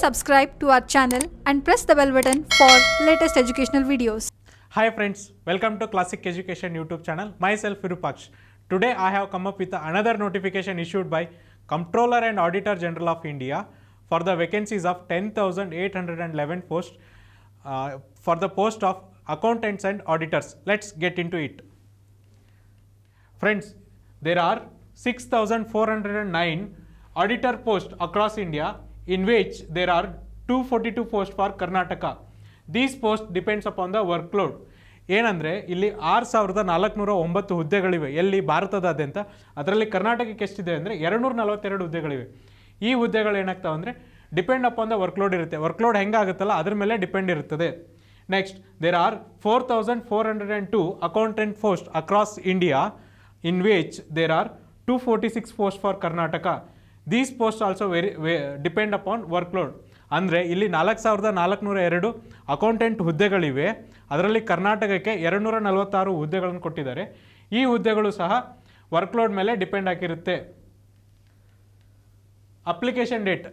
subscribe to our channel and press the bell button for latest educational videos. Hi friends, welcome to Classic Education YouTube channel. Myself Virupaksh. Today I have come up with another notification issued by Comptroller and Auditor General of India for the vacancies of 10,811 posts uh, for the post of accountants and auditors. Let's get into it. Friends, there are 6,409 auditor posts across India in which there are 242 post for Karnataka these post depends on the load ಏನಂದರೆ ಇಲ್ಲಿ ಆರು ಸಾವಿರದ ನಾಲ್ಕುನೂರ ಒಂಬತ್ತು ಹುದ್ದೆಗಳಿವೆ ಎಲ್ಲಿ ಭಾರತದಾದ್ಯಂತ ಅದರಲ್ಲಿ ಕರ್ನಾಟಕಕ್ಕೆ ಎಷ್ಟಿದೆ ಅಂದರೆ ಎರಡುನೂರ ನಲವತ್ತೆರಡು ಹುದ್ದೆಗಳಿವೆ ಈ ಹುದ್ದೆಗಳು ಏನಾಗ್ತಾವೆ ಅಂದರೆ ಡಿಪೆಂಡ್ ಆನ್ ದ ವರ್ಕ್ಲೋಡ್ ಇರುತ್ತೆ ವರ್ಕ್ಲೋಡ್ ಹೆಂಗಾಗುತ್ತಲ್ಲ ಅದ್ರ ಮೇಲೆ ಡಿಪೆಂಡ್ ಇರುತ್ತದೆ next there are four thousand four hundred and two accountant post across India in which there are two forty six post for Karnataka these post also very ವೆ depend upon workload ಅಂದರೆ ಇಲ್ಲಿ ನಾಲ್ಕು ಸಾವಿರದ ನಾಲ್ಕುನೂರ ಎರಡು ಅಕೌಂಟೆಂಟ್ ಹುದ್ದೆಗಳಿವೆ ಅದರಲ್ಲಿ ಕರ್ನಾಟಕಕ್ಕೆ ಎರಡು ನೂರ ನಲವತ್ತಾರು ಹುದ್ದೆಗಳನ್ನು ಕೊಟ್ಟಿದ್ದಾರೆ ಈ ಹುದ್ದೆಗಳು ಸಹ ವರ್ಕ್ಲೋಡ್ ಮೇಲೆ ಡಿಪೆಂಡ್ ಆಗಿರುತ್ತೆ application date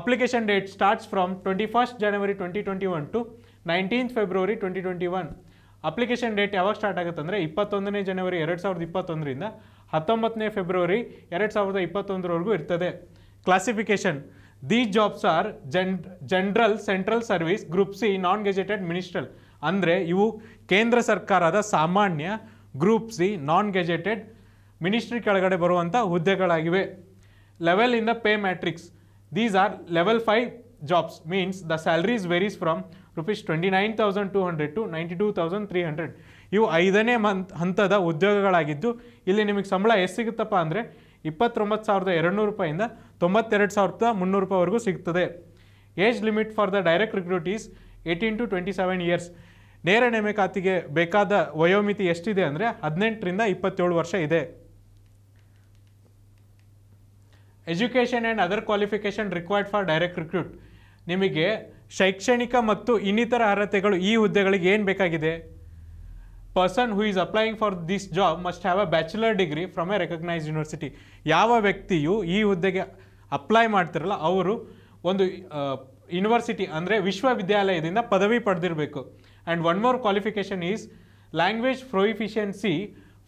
application date starts from twenty first January twenty twenty one to nineteenth February twenty twenty one application date ಯಾವಾಗ ಸ್ಟಾರ್ಟ್ ಆಗುತ್ತೆ ಅಂದರೆ ಇಪ್ಪತ್ತೊಂದನೇ ಜನವರಿ ಎರಡು ಸಾವಿರದ ಇಪ್ಪತ್ತೊಂದರಿಂದ ಹತ್ತೊಂಬತ್ತನೇ ಫೆಬ್ರವರಿ ಎರಡು ಸಾವಿರದ ಇಪ್ಪತ್ತೊಂದರವರೆಗೂ ಇರ್ತದೆ classification these jobs are gen general central service group C non gazetted ministerial ಅಂದರೆ ಇವು ಕೇಂದ್ರ ಸರ್ಕಾರದ ಸಾಮಾನ್ಯ group C non gazetted ministry ಕೆಳಗಡೆ ಬರುವಂಥ ಹುದ್ದೆಗಳಾಗಿವೆ level in the pay matrix these are level five jobs means the salaries varies from rupees twenty nine thousand two hundred to ninety two thousand three hundred ಇವು ಐದನೇ month ಹಂತದ ಉದ್ಯೋಗಗಳಾಗಿದ್ದು ಇಲ್ಲಿ ನಿಮಗೆ ಸಂಬಳ ಎಷ್ಟು ಸಿಗುತ್ತಪ್ಪ ಅಂದರೆ ಇಪ್ಪತ್ತೊಂಬತ್ತು ಸಾವಿರದ ಎರಡು ರೂಪಾಯಿಂದ ತೊಂಬತ್ತೆರಡು ಸಾವಿರದ ಮುನ್ನೂರು ರೂಪಾಯಿವರೆಗೂ ಸಿಗ್ತದೆ age limit for the direct recruit is eighteen to twenty seven years ನೇರ ನೇಮಕಾತಿಗೆ ಬೇಕಾದ ವಯೋಮಿತಿ ಎಷ್ಟಿದೆ ಅಂದರೆ ಹದಿನೆಂಟರಿಂದ ಇಪ್ಪತ್ತೇಳು ವರ್ಷ ಇದೆ education and other qualification required for direct recruit ನಿಮಗೆ ಶೈಕ್ಷಣಿಕ ಮತ್ತು ಇನ್ನಿತರ ಅರ್ಹತೆಗಳು ಈ ಹುದ್ದೆಗಳಿಗೆ ಏನು ಬೇಕಾಗಿದೆ person who is applying for this job must have a bachelor degree from a recognise university ಯಾವ ವ್ಯಕ್ತಿಯು ಈ ಹುದ್ದೆಗೆ ಅಪ್ಲೈ ಮಾಡ್ತಿರಲ್ಲ ಅವರು ಒಂದು ಯೂನಿವರ್ಸಿಟಿ ಅಂದರೆ ವಿಶ್ವವಿದ್ಯಾಲಯದಿಂದ ಪದವಿ ಪಡೆದಿರಬೇಕು and one more qualification is language proficiency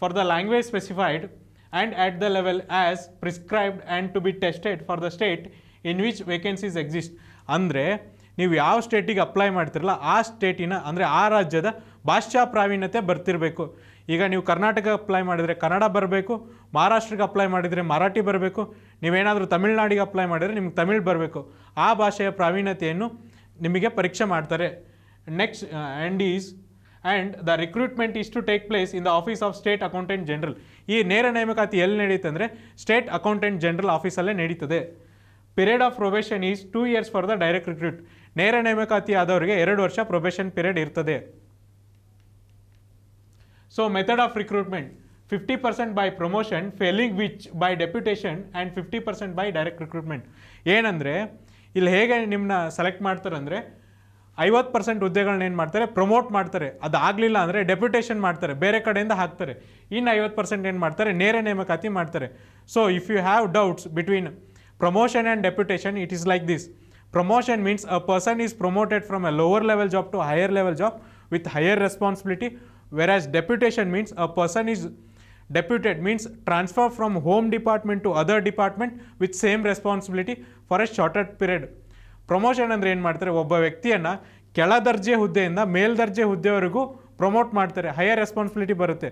for the language specified and at the level as prescribed and to be tested for the state in which vacancies exist ಅಂದರೆ ನೀವು ಯಾವ ಸ್ಟೇಟಿಗೆ ಅಪ್ಲೈ ಮಾಡ್ತಿರಲ್ಲ ಆ ಸ್ಟೇಟಿನ ಅಂದರೆ ಆ ರಾಜ್ಯದ ಭಾಷಾ ಪ್ರಾವೀಣ್ಯತೆ ಬರ್ತಿರಬೇಕು ಈಗ ನೀವು ಕರ್ನಾಟಕ ಅಪ್ಲೈ ಮಾಡಿದರೆ ಕನ್ನಡ ಬರಬೇಕು ಮಹಾರಾಷ್ಟ್ರಕ್ಕೆ ಅಪ್ಲೈ ಮಾಡಿದರೆ ಮರಾಠಿ ಬರಬೇಕು ನೀವೇನಾದರೂ ತಮಿಳ್ನಾಡಿಗೆ ಅಪ್ಲೈ ಮಾಡಿದರೆ ನಿಮ್ಗೆ ತಮಿಳ್ ಬರಬೇಕು ಆ ಭಾಷೆಯ ಪ್ರಾವೀಣ್ಯತೆಯನ್ನು ನಿಮಗೆ ಪರೀಕ್ಷೆ ಮಾಡ್ತಾರೆ next and is and the recruitment is to take place in the office of state accountant general ಈ ನೇರ ನೇಮಕಾತಿ ಎಲ್ಲಿ ನಡೀತಂದರೆ ಅಂದರೆ ಸ್ಟೇಟ್ ಅಕೌಂಟೆಂಟ್ ಜನರಲ್ ಆಫೀಸಲ್ಲೇ ನಡೀತದೆ period of probation is two years for the direct recruit ನೇರ ನೇಮಕಾತಿ ಆದವರಿಗೆ ಎರಡು ವರ್ಷ ಪ್ರೊಬೇಷನ್ ಪಿರಿಯಡ್ ಇರ್ತದೆ so method of recruitment fifty percent by promotion failing which by deputation and fifty percent by direct recruitment ಏನಂದರೆ ಇಲ್ಲಿ ಹೇಗೆ ನಿಮ್ಮನ್ನ ಸೆಲೆಕ್ಟ್ ಮಾಡ್ತಾರೆ ಅಂದರೆ ಐವತ್ತು ಪರ್ಸೆಂಟ್ ಹುದ್ದೆಗಳನ್ನ ಏನು ಮಾಡ್ತಾರೆ ಪ್ರಮೋಟ್ ಮಾಡ್ತಾರೆ ಅದು ಆಗಲಿಲ್ಲ ಅಂದರೆ ಡೆಪ್ಯುಟೇಷನ್ ಮಾಡ್ತಾರೆ ಬೇರೆ ಕಡೆಯಿಂದ ಹಾಕ್ತಾರೆ ಇನ್ನು ಐವತ್ತು ಪರ್ಸೆಂಟ್ ಏನು ಮಾಡ್ತಾರೆ ನೇರ ನೇಮಕಾತಿ ಮಾಡ್ತಾರೆ so if you have doubts between promotion and deputation it is like this promotion means a person is promoted from a lower level job to higher level job with higher responsibility whereas deputation means a person is deputed means transfer from home department to other department with same responsibility for a shorter period. Promotion ಅಂದರೆ ಏನು ಮಾಡ್ತಾರೆ ಒಬ್ಬ ವ್ಯಕ್ತಿಯನ್ನು ಕೆಳ ದರ್ಜೆ ಹುದ್ದೆಯಿಂದ ಮೇಲ್ದರ್ಜೆ ಹುದ್ದೆವರೆಗೂ ಪ್ರಮೋಟ್ ಮಾಡ್ತಾರೆ ಹೈಯರ್ ರೆಸ್ಪಾನ್ಸಿಬಿಲಿಟಿ ಬರುತ್ತೆ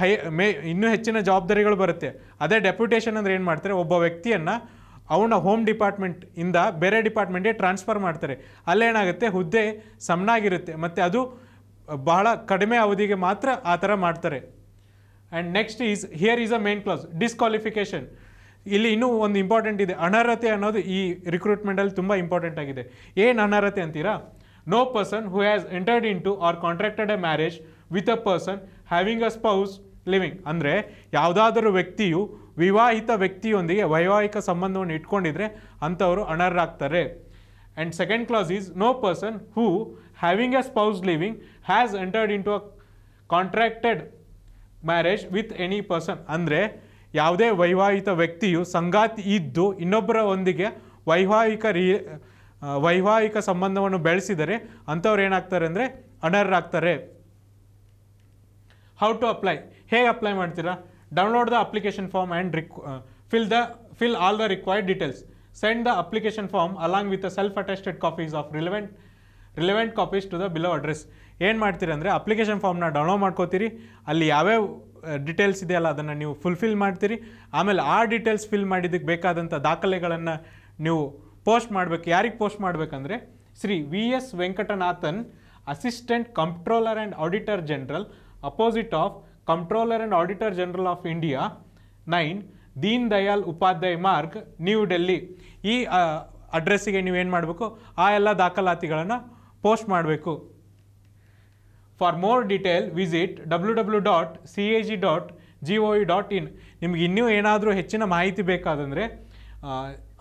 ಹೈ ಮೇ ಇನ್ನೂ ಹೆಚ್ಚಿನ ಜವಾಬ್ದಾರಿಗಳು ಬರುತ್ತೆ ಅದೇ ಡೆಪ್ಯುಟೇಷನ್ ಅಂದರೆ ಏನು ಮಾಡ್ತಾರೆ ಒಬ್ಬ ವ್ಯಕ್ತಿಯನ್ನು ಅವನ ಹೋಮ್ ಡಿಪಾರ್ಟ್ಮೆಂಟ್ ಇಂದ ಬೇರೆ ಡಿಪಾರ್ಟ್ಮೆಂಟ್ಗೆ ಟ್ರಾನ್ಸ್ಫರ್ ಮಾಡ್ತಾರೆ ಅಲ್ಲೇನಾಗುತ್ತೆ ಹುದ್ದೆ ಸಮನಾಗಿರುತ್ತೆ ಮತ್ತು ಅದು ಬಹಳ ಕಡಿಮೆ ಅವಧಿಗೆ ಮಾತ್ರ ಆ ಥರ ಮಾಡ್ತಾರೆ and next is here is a main clause disqualification ಇಲ್ಲಿ ಇನ್ನೂ ಒಂದು ಇಂಪಾರ್ಟೆಂಟ್ ಇದೆ ಅನರ್ಹತೆ ಅನ್ನೋದು ಈ ರಿಕ್ರೂಟ್ಮೆಂಟಲ್ಲಿ ತುಂಬ ಇಂಪಾರ್ಟೆಂಟ್ ಆಗಿದೆ ಏನು ಅನರ್ಹತೆ ಅಂತೀರಾ no person who has entered into or contracted a marriage with a person having a spouse living ಅಂದರೆ ಯಾವುದಾದರೂ ವ್ಯಕ್ತಿಯು ವಿವಾಹಿತ ವ್ಯಕ್ತಿಯೊಂದಿಗೆ ವೈವಾಹಿಕ ಸಂಬಂಧವನ್ನು ಇಟ್ಕೊಂಡಿದ್ರೆ ಅಂಥವರು ಅನರ್ಹರಾಗ್ತಾರೆ And second clause is no person who having a spouse living has entered into a contracted marriage with any person ಅಂದರೆ ಯಾವುದೇ ವೈವಾಹಿತ ವ್ಯಕ್ತಿಯು ಸಂಗಾತಿ ಇದ್ದು ಇನ್ನೊಬ್ಬರ ಒಂದಿಗೆ ವೈವಾಹಿಕ ರೀ ವೈವಾಹಿಕ ಸಂಬಂಧವನ್ನು ಬೆಳೆಸಿದರೆ ಅಂಥವ್ರು ಏನಾಗ್ತಾರೆ ಅಂದರೆ ಅನರ್ಹರಾಗ್ತಾರೆ ಹೌ ಟು ಅಪ್ಲೈ ಹೇಗೆ ಅಪ್ಲೈ ಮಾಡ್ತೀರಾ download the application form and ರಿಕ್ fill the fill all the required details Send the application form along with the self-attested copies of relevant relevant copies to the below address ಏನು ಮಾಡ್ತೀರಿ ಅಂದರೆ application ಫಾರ್ಮ್ನ download ಮಾಡ್ಕೋತೀರಿ ಅಲ್ಲಿ ಯಾವ್ಯಾವ details ಇದೆಯಲ್ಲ ಅದನ್ನು ನೀವು ಫುಲ್ಫಿಲ್ ಮಾಡ್ತೀರಿ ಆಮೇಲೆ ಆ ಡೀಟೇಲ್ಸ್ ಫಿಲ್ ಮಾಡಿದ್ದಕ್ಕೆ ಬೇಕಾದಂಥ ದಾಖಲೆಗಳನ್ನು ನೀವು ಪೋಸ್ಟ್ ಮಾಡಬೇಕು ಯಾರಿಗೆ ಪೋಸ್ಟ್ ಮಾಡಬೇಕಂದ್ರೆ Shri V S Venkatanathan assistant comptroller and auditor general opposite of comptroller and auditor general of India nine Deen Dayal Upadhyaya Marg New Delhi ಈ ಅಡ್ರೆಸ್ಸಿಗೆ ನೀವೇನು ಮಾಡಬೇಕು ಆ ಎಲ್ಲ ದಾಖಲಾತಿಗಳನ್ನು ಪೋಸ್ಟ್ ಮಾಡಬೇಕು for more detail visit W W dot C A G dot G O E dot in ನಿಮ್ಗೆ ಇನ್ನೂ ಏನಾದರೂ ಹೆಚ್ಚಿನ ಮಾಹಿತಿ ಬೇಕಾದಂದರೆ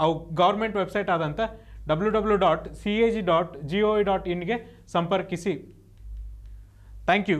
ಅವು ಗೌರ್ಮೆಂಟ್ ವೆಬ್ಸೈಟ್ ಆದಂಥ W W dot C A G dot G O E dot ಇನ್ಗೆ ಸಂಪರ್ಕಿಸಿ ಥ್ಯಾಂಕ್ ಯು